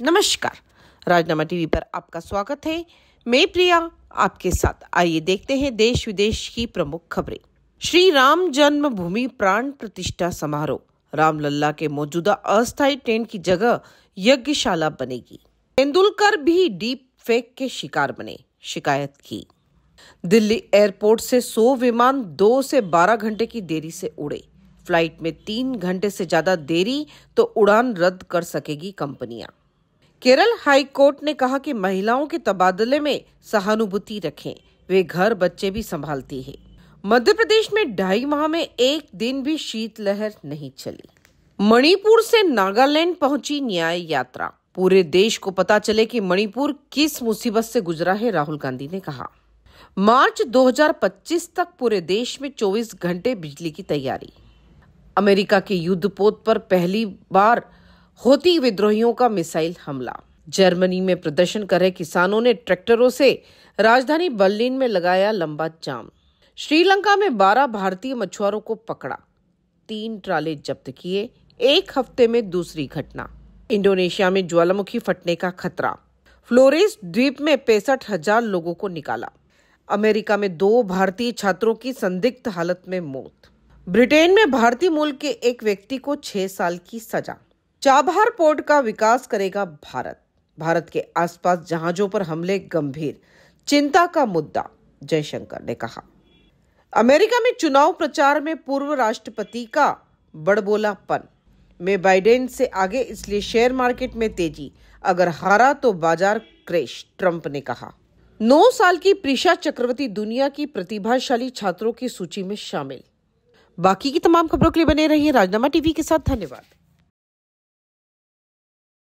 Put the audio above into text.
नमस्कार राजनामा टीवी पर आपका स्वागत है मैं प्रिया आपके साथ आइए देखते हैं देश विदेश की प्रमुख खबरें श्री राम जन्म भूमि प्राण प्रतिष्ठा समारोह रामलला के मौजूदा अस्थायी टेंट की जगह यज्ञशाला बनेगी तेंदुलकर भी डीप फेक के शिकार बने शिकायत की दिल्ली एयरपोर्ट से 100 विमान 2 से 12 घंटे की देरी से उड़े फ्लाइट में तीन घंटे से ज्यादा देरी तो उड़ान रद्द कर सकेगी कंपनियां केरल हाई कोर्ट ने कहा कि महिलाओं के तबादले में सहानुभूति रखें वे घर बच्चे भी संभालती है मध्य प्रदेश में ढाई माह में एक दिन भी शीतलहर नहीं चली मणिपुर से नागालैंड पहुंची न्याय यात्रा पूरे देश को पता चले कि मणिपुर किस मुसीबत से गुजरा है राहुल गांधी ने कहा मार्च 2025 तक पूरे देश में 24 घंटे बिजली की तैयारी अमेरिका के युद्ध पोत पर पहली बार होती विद्रोहियों का मिसाइल हमला जर्मनी में प्रदर्शन कर रहे किसानों ने ट्रैक्टरों से राजधानी बर्लिन में लगाया लंबा जाम श्रीलंका में 12 भारतीय मछुआरों को पकड़ा तीन ट्राले जब्त किए एक हफ्ते में दूसरी घटना इंडोनेशिया में ज्वालामुखी फटने का खतरा फ्लोरेस द्वीप में पैंसठ हजार लोगों को निकाला अमेरिका में दो भारतीय छात्रों की संदिग्ध हालत में मौत ब्रिटेन में भारतीय मूल के एक व्यक्ति को छह साल की सजा चाबहार पोर्ट का विकास करेगा भारत भारत के आसपास जहाजों पर हमले गंभीर चिंता का मुद्दा जयशंकर ने कहा अमेरिका में चुनाव प्रचार में पूर्व राष्ट्रपति का बड़बोलापन में बाइडेन से आगे इसलिए शेयर मार्केट में तेजी अगर हारा तो बाजार क्रेश ट्रंप ने कहा नौ साल की प्रीशा चक्रवर्ती दुनिया की प्रतिभाशाली छात्रों की सूची में शामिल बाकी की तमाम खबरों के लिए बने रहिए राजनामा टीवी के साथ धन्यवाद